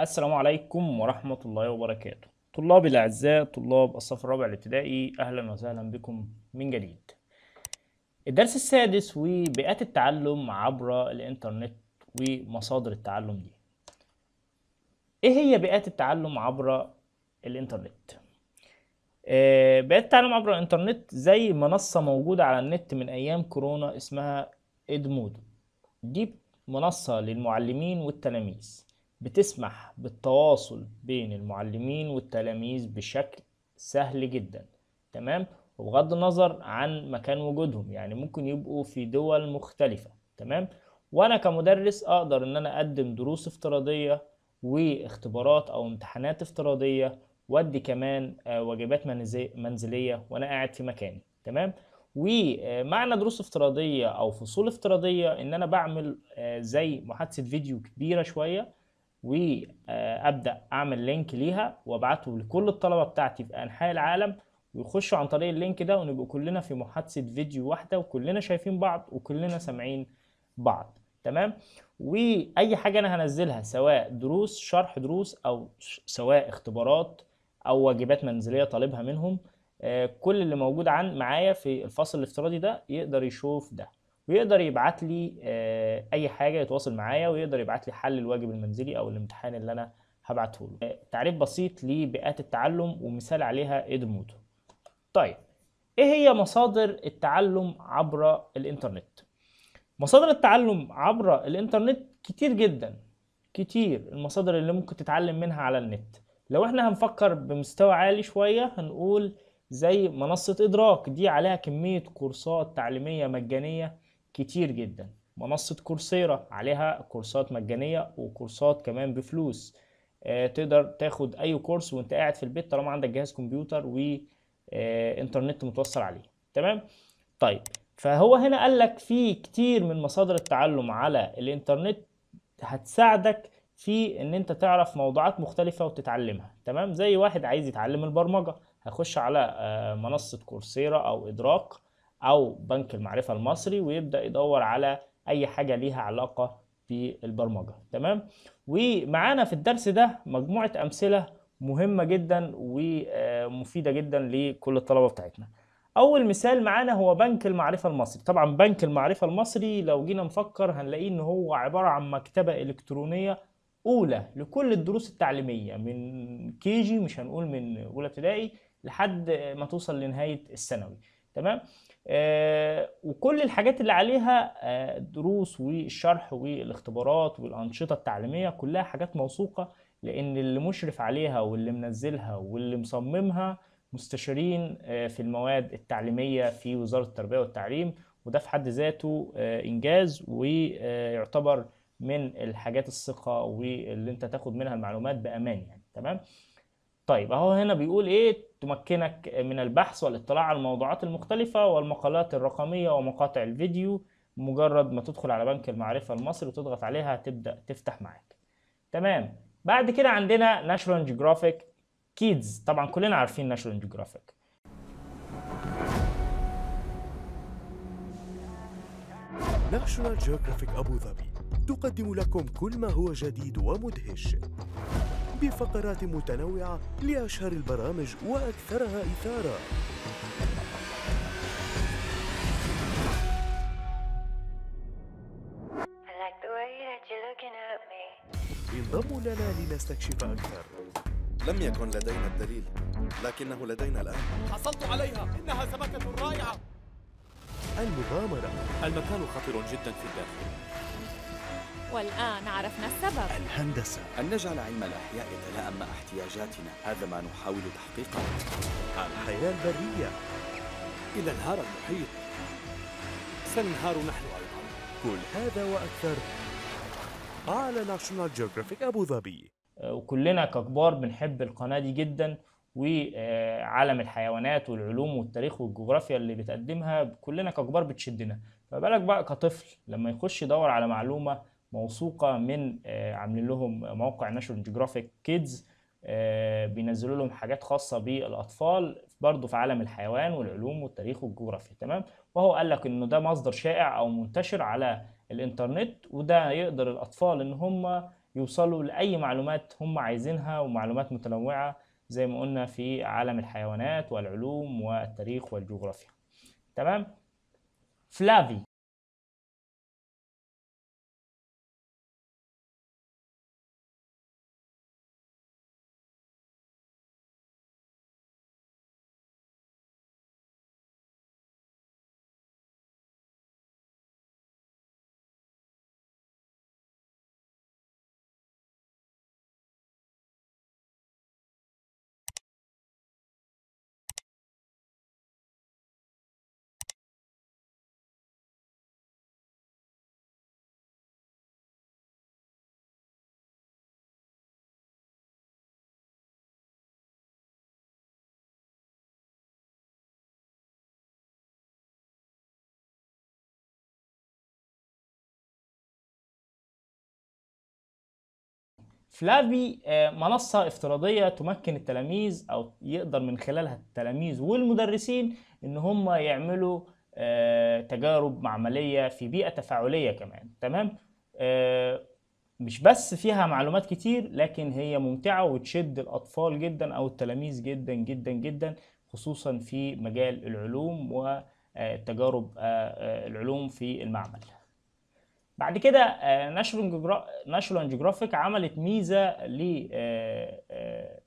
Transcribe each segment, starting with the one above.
السلام عليكم ورحمة الله وبركاته طلاب الأعزاء طلاب الصف الرابع الابتدائي أهلا وسهلا بكم من جديد الدرس السادس وبيئات التعلم عبر الإنترنت ومصادر التعلم دي إيه هي بيئات التعلم عبر الإنترنت؟ آه، بيئات التعلم عبر الإنترنت زي منصة موجودة على النت من أيام كورونا اسمها إدمودو دي منصة للمعلمين والتلاميذ بتسمح بالتواصل بين المعلمين والتلاميذ بشكل سهل جدا تمام وبغض النظر عن مكان وجودهم يعني ممكن يبقوا في دول مختلفة تمام وانا كمدرس اقدر ان انا اقدم دروس افتراضية واختبارات او امتحانات افتراضية وادي كمان آه، واجبات منزلية وانا قاعد في مكاني تمام ومعنى دروس افتراضية او فصول افتراضية ان انا بعمل آه، زي محادثة فيديو كبيرة شوية وابدا اعمل لينك ليها وابعته لكل الطلبه بتاعتي في انحاء العالم ويخشوا عن طريق اللينك ده ونبقى كلنا في محادثه فيديو واحده وكلنا شايفين بعض وكلنا سامعين بعض تمام واي حاجه انا هنزلها سواء دروس شرح دروس او سواء اختبارات او واجبات منزليه طالبها منهم آه، كل اللي موجود عن معايا في الفصل الافتراضي ده يقدر يشوف ده ويقدر يبعت لي آه، اي حاجه يتواصل معايا ويقدر يبعت لي حل الواجب المنزلي او الامتحان اللي انا هبعته له آه، تعريف بسيط لبيئات التعلم ومثال عليها ادموتو طيب ايه هي مصادر التعلم عبر الانترنت مصادر التعلم عبر الانترنت كتير جدا كتير المصادر اللي ممكن تتعلم منها على النت لو احنا هنفكر بمستوى عالي شويه هنقول زي منصه ادراك دي عليها كميه كورسات تعليميه مجانيه كتير جدا منصة كورسيرا عليها كورسات مجانية وكورسات كمان بفلوس آه، تقدر تاخد اي كورس وانت قاعد في البيت طالما عندك جهاز كمبيوتر وانترنت آه، متوصل عليه تمام طيب فهو هنا قال لك في كتير من مصادر التعلم على الانترنت هتساعدك في ان انت تعرف موضوعات مختلفة وتتعلمها تمام زي واحد عايز يتعلم البرمجة هخش على آه، منصة كورسيرا او ادراك او بنك المعرفه المصري ويبدا يدور على اي حاجه ليها علاقه بالبرمجه تمام ومعانا في الدرس ده مجموعه امثله مهمه جدا ومفيده آه، جدا لكل الطلبه بتاعتنا اول مثال معانا هو بنك المعرفه المصري طبعا بنك المعرفه المصري لو جينا نفكر هنلاقيه ان هو عباره عن مكتبه الكترونيه اولى لكل الدروس التعليميه من كيجي مش هنقول من اولى ابتدائي لحد ما توصل لنهايه الثانوي تمام آه وكل الحاجات اللي عليها آه دروس والشرح والاختبارات والانشطه التعليميه كلها حاجات موثوقه لان اللي مشرف عليها واللي منزلها واللي مصممها مستشارين آه في المواد التعليميه في وزاره التربيه والتعليم وده في حد ذاته آه، انجاز ويعتبر من الحاجات الثقه واللي انت تاخد منها المعلومات بامان يعني تمام طيب اهو هنا بيقول ايه تمكنك من البحث والاطلاع على الموضوعات المختلفة والمقالات الرقمية ومقاطع الفيديو مجرد ما تدخل على بنك المعرفة المصري وتضغط عليها تبدأ تفتح معاك تمام بعد كده عندنا ناشونال جيوغرافيك كيدز طبعا كلنا عارفين ناشونال جيوغرافيك ناشونال جيوغرافيك أبو ظبي تقدم لكم كل ما هو جديد ومدهش بفقرات متنوعة لأشهر البرامج وأكثرها إثارة انضموا لنا لنستكشف أكثر لم يكن لدينا الدليل لكنه لدينا الآن حصلت عليها إنها سمكة رائعة المغامرة المكان خطر جدا في الداخل والآن عرفنا السبب الهندسة أن نجعل علم الأحياء يتلائم مع احتياجاتنا هذا ما نحاول تحقيقه الحياة البرية إذا انهار المحيط سننهار نحن أيضا كل هذا وأكثر على ناشونال جيوغرافيك أبو ظبي أه، وكلنا ككبار بنحب القناة دي جدا وعالم الحيوانات والعلوم والتاريخ والجغرافيا اللي بتقدمها كلنا ككبار بتشدنا فبالك بقى كطفل لما يخش يدور على معلومة موثوقه من آه، عاملين لهم موقع ناشونال جيوغرافيك كيدز بينزلوا لهم حاجات خاصه بالاطفال برضه في عالم الحيوان والعلوم والتاريخ والجغرافيا تمام وهو قال لك انه ده مصدر شائع او منتشر على الانترنت وده يقدر الاطفال ان هم يوصلوا لاي معلومات هم عايزينها ومعلومات متنوعه زي ما قلنا في عالم الحيوانات والعلوم والتاريخ والجغرافيا تمام فلافي فلافي آه، منصة افتراضية تمكن التلاميذ أو يقدر من خلالها التلاميذ والمدرسين إن هم يعملوا آه، تجارب معملية في بيئة تفاعلية كمان تمام آه، مش بس فيها معلومات كتير لكن هي ممتعة وتشد الأطفال جدا أو التلاميذ جدا جدا جدا خصوصا في مجال العلوم والتجارب العلوم في المعمل بعد كده ناشونال آه، جيوغرافيك عملت ميزه آه، آه،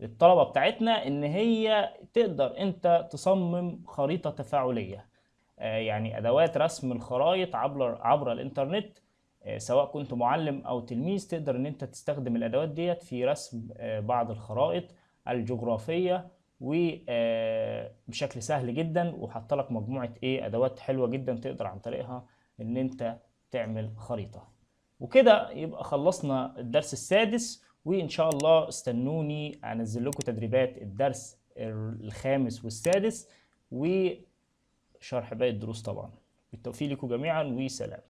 للطلبه بتاعتنا ان هي تقدر انت تصمم خريطه تفاعليه يعني ادوات رسم الخرائط عبر عبر الانترنت سواء كنت معلم او تلميذ تقدر ان انت تستخدم الادوات ديت في رسم بعض الخرائط الجغرافيه وبشكل سهل جدا وحط لك مجموعه ايه ادوات حلوه جدا تقدر عن طريقها ان انت تعمل خريطة وكده يبقى خلصنا الدرس السادس وإن شاء الله استنوني أنزل لكم تدريبات الدرس الخامس والسادس وشرح باقي الدروس طبعا بالتوفيق لكم جميعا وسلام